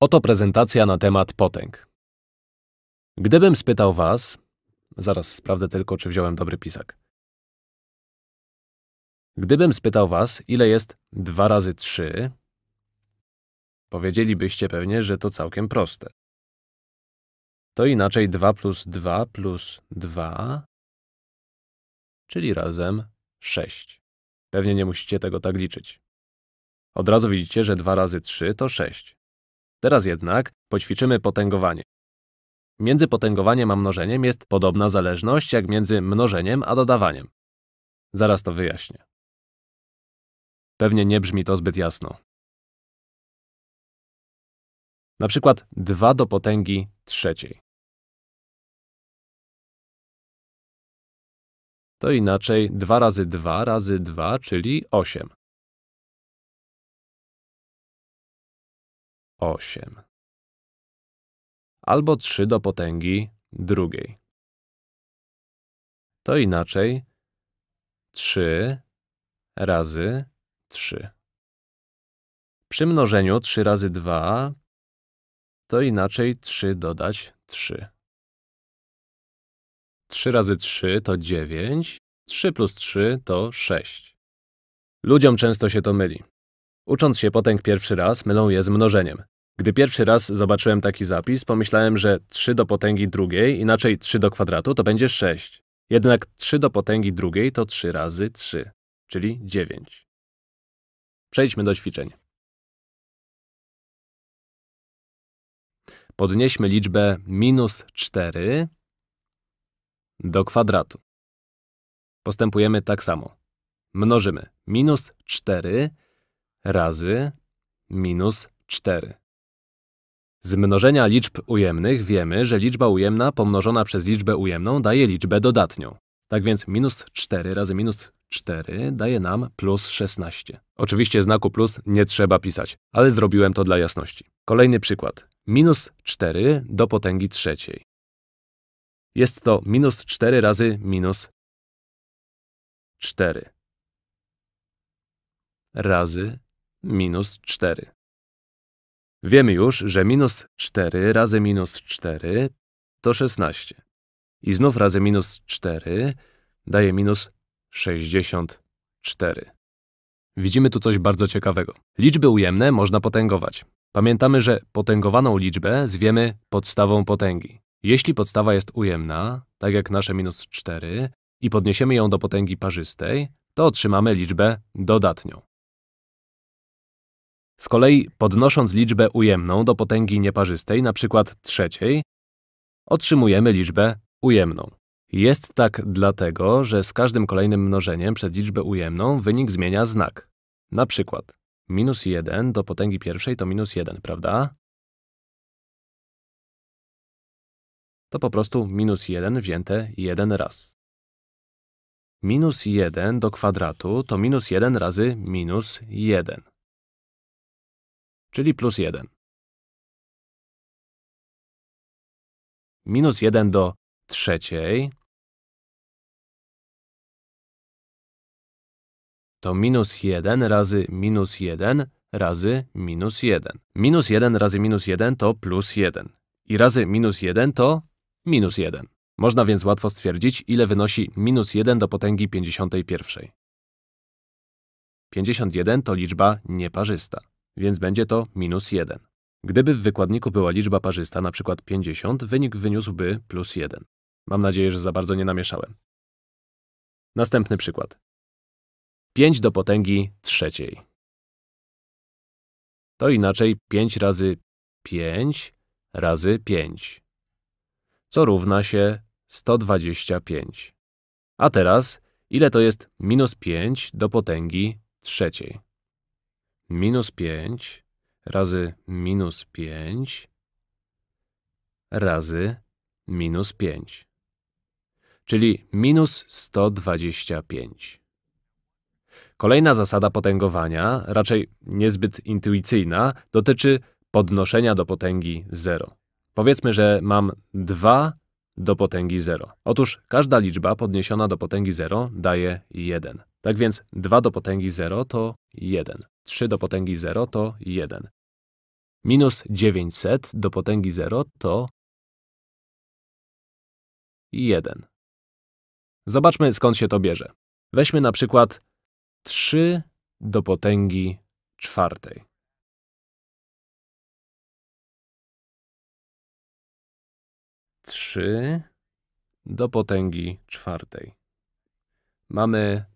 Oto prezentacja na temat potęg. Gdybym spytał was, zaraz sprawdzę tylko, czy wziąłem dobry pisak. Gdybym spytał was, ile jest 2 razy 3, powiedzielibyście pewnie, że to całkiem proste. To inaczej 2 plus 2 plus 2, czyli razem 6. Pewnie nie musicie tego tak liczyć. Od razu widzicie, że 2 razy 3 to 6. Teraz jednak poćwiczymy potęgowanie. Między potęgowaniem a mnożeniem jest podobna zależność jak między mnożeniem a dodawaniem. Zaraz to wyjaśnię. Pewnie nie brzmi to zbyt jasno. Na przykład 2 do potęgi trzeciej. To inaczej 2 razy 2 razy 2, czyli 8. osiem. Albo trzy do potęgi drugiej. To inaczej trzy razy trzy. Przy mnożeniu 3 razy 2 to inaczej 3 dodać 3. 3 razy 3 to 9, 3 plus 3 to 6. Ludziom często się to myli. Ucząc się potęg pierwszy raz, mylą je z mnożeniem. Gdy pierwszy raz zobaczyłem taki zapis, pomyślałem, że 3 do potęgi drugiej, inaczej 3 do kwadratu, to będzie 6. Jednak 3 do potęgi drugiej to 3 razy 3, czyli 9. Przejdźmy do ćwiczeń. Podnieśmy liczbę minus 4 do kwadratu. Postępujemy tak samo. Mnożymy minus 4 razy minus 4. Z mnożenia liczb ujemnych wiemy, że liczba ujemna pomnożona przez liczbę ujemną daje liczbę dodatnią. Tak więc minus 4 razy minus 4 daje nam plus 16. Oczywiście znaku plus nie trzeba pisać, ale zrobiłem to dla jasności. Kolejny przykład. Minus 4 do potęgi trzeciej. Jest to minus 4 razy minus 4 razy minus 4. Wiemy już, że minus 4 razy minus 4 to 16. I znów razy minus 4 daje minus 64. Widzimy tu coś bardzo ciekawego. Liczby ujemne można potęgować. Pamiętamy, że potęgowaną liczbę zwiemy podstawą potęgi. Jeśli podstawa jest ujemna, tak jak nasze minus 4, i podniesiemy ją do potęgi parzystej, to otrzymamy liczbę dodatnią. Z kolei podnosząc liczbę ujemną do potęgi nieparzystej, np. trzeciej, otrzymujemy liczbę ujemną. Jest tak dlatego, że z każdym kolejnym mnożeniem przed liczbę ujemną wynik zmienia znak. Na przykład minus 1 do potęgi pierwszej to minus 1, prawda? To po prostu minus 1 wzięte 1 raz. Minus 1 do kwadratu to minus 1 razy minus 1 czyli plus 1. Minus 1 do trzeciej to minus 1 razy minus 1 razy minus 1. Minus 1 razy minus 1 to plus 1. I razy minus 1 to minus 1. Można więc łatwo stwierdzić, ile wynosi minus 1 do potęgi 51. 51 to liczba nieparzysta więc będzie to minus 1. Gdyby w wykładniku była liczba parzysta, np. 50, wynik wyniósłby plus 1. Mam nadzieję, że za bardzo nie namieszałem. Następny przykład. 5 do potęgi trzeciej. To inaczej 5 razy 5 razy 5, co równa się 125. A teraz, ile to jest minus 5 do potęgi trzeciej? minus 5 razy minus 5 razy minus 5, czyli minus 125. Kolejna zasada potęgowania, raczej niezbyt intuicyjna, dotyczy podnoszenia do potęgi 0. Powiedzmy, że mam 2 do potęgi 0. Otóż każda liczba podniesiona do potęgi 0 daje 1. Tak więc 2 do potęgi 0 to 1. 3 do potęgi 0 to 1. Minus 900 do potęgi 0 to 1. Zobaczmy, skąd się to bierze. Weźmy na przykład 3 do potęgi czwartej. Trzy do potęgi czwartej. Mamy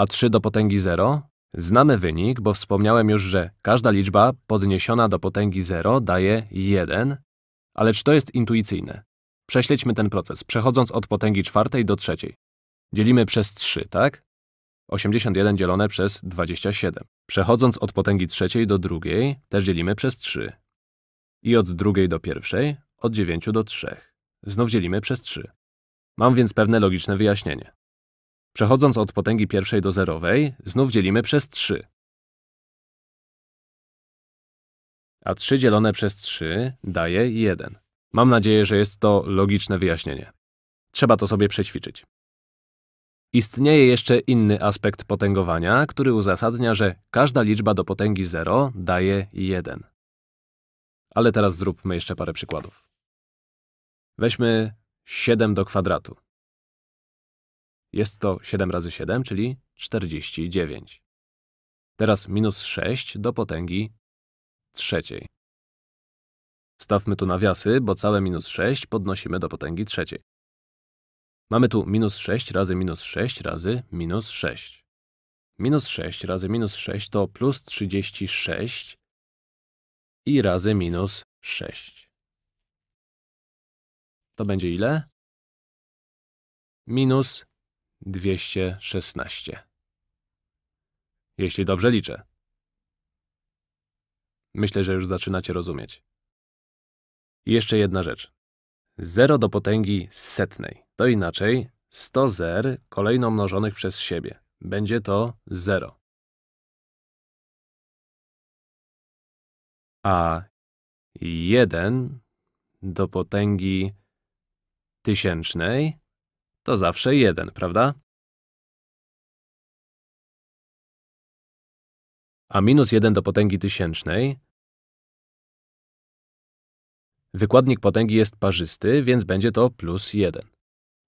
a 3 do potęgi 0? Znamy wynik, bo wspomniałem już, że każda liczba podniesiona do potęgi 0 daje 1, ale czy to jest intuicyjne? Prześledźmy ten proces, przechodząc od potęgi czwartej do trzeciej. Dzielimy przez 3, tak? 81 dzielone przez 27. Przechodząc od potęgi trzeciej do drugiej, też dzielimy przez 3. I od drugiej do pierwszej, od 9 do 3. Znów dzielimy przez 3. Mam więc pewne logiczne wyjaśnienie. Przechodząc od potęgi pierwszej do zerowej, znów dzielimy przez 3. A 3 dzielone przez 3 daje 1. Mam nadzieję, że jest to logiczne wyjaśnienie. Trzeba to sobie przećwiczyć. Istnieje jeszcze inny aspekt potęgowania, który uzasadnia, że każda liczba do potęgi 0 daje 1. Ale teraz zróbmy jeszcze parę przykładów. Weźmy 7 do kwadratu. Jest to 7 razy 7, czyli 49. Teraz minus 6 do potęgi trzeciej. Wstawmy tu nawiasy, bo całe minus 6 podnosimy do potęgi trzeciej. Mamy tu minus 6 razy minus 6 razy minus 6. Minus 6 razy minus 6 to plus 36 i razy minus 6. To będzie ile? Minus 216. Jeśli dobrze liczę. Myślę, że już zaczynacie rozumieć. I jeszcze jedna rzecz. 0 do potęgi setnej. To inaczej 100 zer kolejno mnożonych przez siebie. Będzie to 0. A 1 do potęgi tysięcznej to zawsze jeden, prawda? A minus 1 do potęgi tysięcznej. Wykładnik potęgi jest parzysty, więc będzie to plus 1.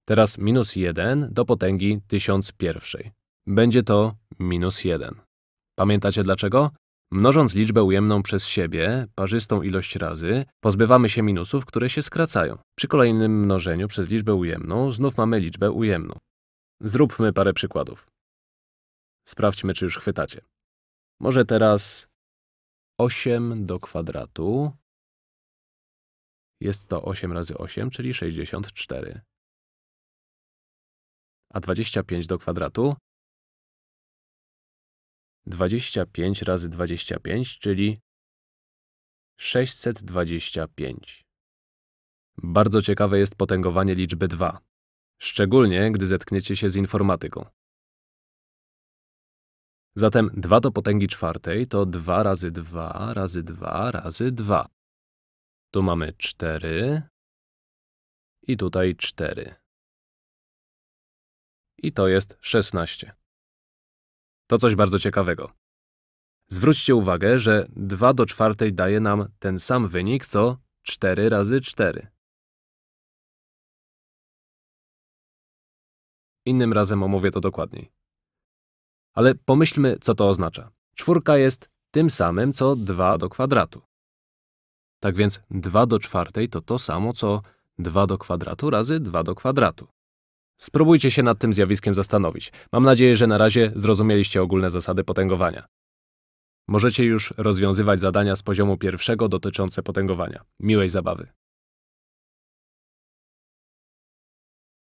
Teraz minus 1 do potęgi 1001. Będzie to minus 1. Pamiętacie dlaczego? Mnożąc liczbę ujemną przez siebie, parzystą ilość razy, pozbywamy się minusów, które się skracają. Przy kolejnym mnożeniu przez liczbę ujemną znów mamy liczbę ujemną. Zróbmy parę przykładów. Sprawdźmy, czy już chwytacie. Może teraz 8 do kwadratu. Jest to 8 razy 8, czyli 64. A 25 do kwadratu 25 razy 25, czyli 625. Bardzo ciekawe jest potęgowanie liczby 2, szczególnie gdy zetkniecie się z informatyką. Zatem 2 do potęgi czwartej to 2 razy 2 razy 2 razy 2. Tu mamy 4 i tutaj 4. I to jest 16. To coś bardzo ciekawego. Zwróćcie uwagę, że 2 do 4 daje nam ten sam wynik, co 4 razy 4. Innym razem omówię to dokładniej. Ale pomyślmy, co to oznacza. Czwórka jest tym samym, co 2 do kwadratu. Tak więc 2 do 4 to to samo, co 2 do kwadratu razy 2 do kwadratu. Spróbujcie się nad tym zjawiskiem zastanowić. Mam nadzieję, że na razie zrozumieliście ogólne zasady potęgowania. Możecie już rozwiązywać zadania z poziomu pierwszego dotyczące potęgowania. Miłej zabawy.